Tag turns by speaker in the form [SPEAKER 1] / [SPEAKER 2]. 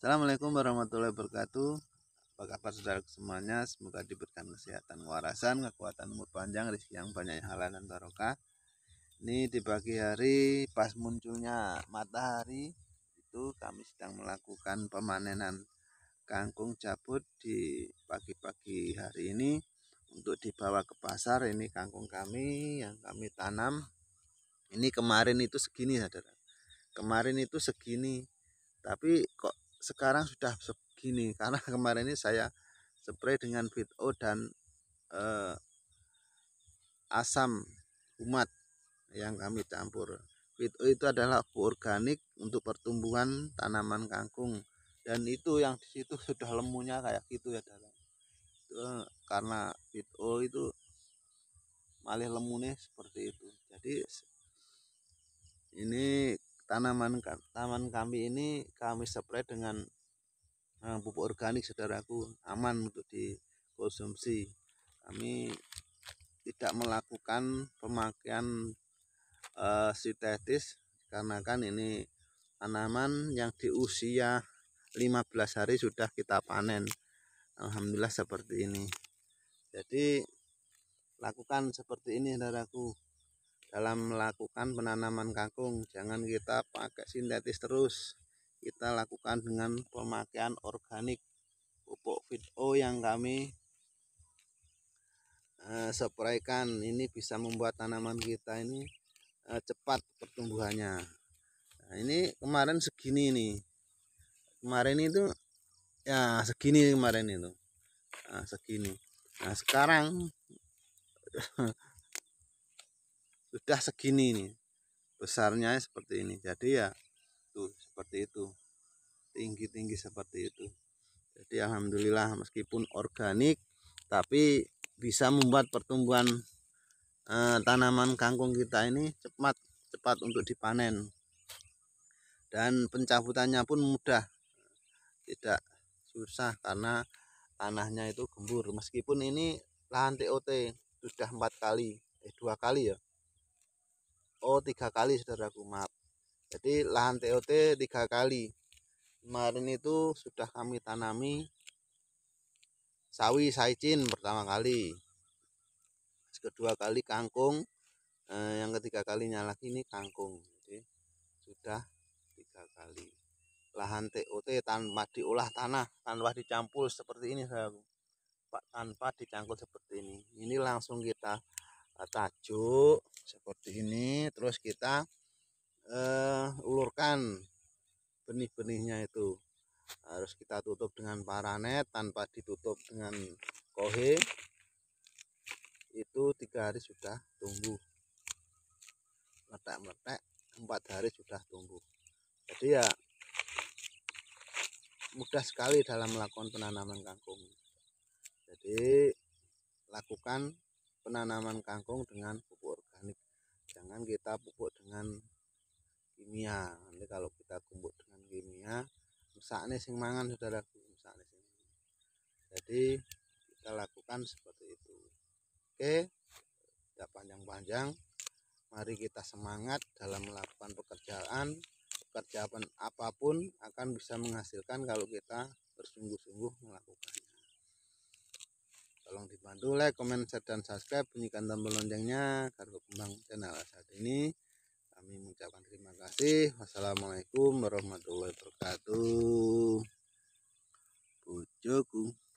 [SPEAKER 1] Assalamualaikum warahmatullahi wabarakatuh. Apa kabar saudara semuanya? Semoga diberikan kesehatan, warasan, kekuatan umur panjang, rezeki yang banyak halal dan barokah. Ini di pagi hari pas munculnya matahari itu kami sedang melakukan pemanenan kangkung cabut di pagi-pagi hari ini untuk dibawa ke pasar. Ini kangkung kami yang kami tanam. Ini kemarin itu segini saudara. Kemarin itu segini. Tapi kok sekarang sudah segini karena kemarin ini saya spray dengan o dan eh, asam umat yang kami campur o itu adalah pupuk organik untuk pertumbuhan tanaman kangkung dan itu yang di situ sudah lemunya kayak gitu ya dalam itu, eh, karena o itu malih lemune seperti itu jadi ini tanaman taman kami ini kami spray dengan eh, pupuk organik saudaraku aman untuk dikonsumsi kami tidak melakukan pemakaian uh, sintetis karena kan ini tanaman yang di usia 15 hari sudah kita panen Alhamdulillah seperti ini jadi lakukan seperti ini saudaraku dalam melakukan penanaman kangkung jangan kita pakai sintetis terus kita lakukan dengan pemakaian organik pupuk fito yang kami uh, eh, spraykan ini bisa membuat tanaman kita ini uh, cepat pertumbuhannya nah, ini kemarin segini nih kemarin itu ya segini kemarin itu nah, segini nah sekarang sudah segini nih besarnya seperti ini jadi ya tuh seperti itu tinggi-tinggi seperti itu jadi alhamdulillah meskipun organik tapi bisa membuat pertumbuhan eh, tanaman kangkung kita ini cepat cepat untuk dipanen dan pencabutannya pun mudah tidak susah karena tanahnya itu gembur meskipun ini lahan TOT sudah empat kali eh dua kali ya tiga kali saudaraku maaf jadi lahan TOT tiga kali kemarin itu sudah kami tanami sawi saicin pertama kali kedua kali kangkung eh, yang ketiga kalinya lagi ini kangkung jadi sudah tiga kali lahan TOT tanpa diolah tanah tanpa dicampur seperti ini saya tanpa dicangkul seperti ini ini langsung kita tajuk seperti ini terus kita uh, ulurkan benih-benihnya itu harus kita tutup dengan paranet tanpa ditutup dengan kohe itu tiga hari sudah tumbuh meletak-meletak empat hari sudah tumbuh jadi ya mudah sekali dalam melakukan penanaman kangkung jadi lakukan penanaman kangkung dengan pupuk organik jangan kita pupuk dengan kimia nanti kalau kita kumpul dengan kimia misalnya sing mangan laku misalnya sing jadi kita lakukan seperti itu oke tidak panjang-panjang mari kita semangat dalam melakukan pekerjaan pekerjaan apapun akan bisa menghasilkan kalau kita bersungguh-sungguh melakukan tolong dibantu like, komen, share, dan subscribe. Bunyikan tombol loncengnya agar berkembang channel saat ini. Kami mengucapkan terima kasih. Wassalamualaikum warahmatullahi wabarakatuh. Bojoku.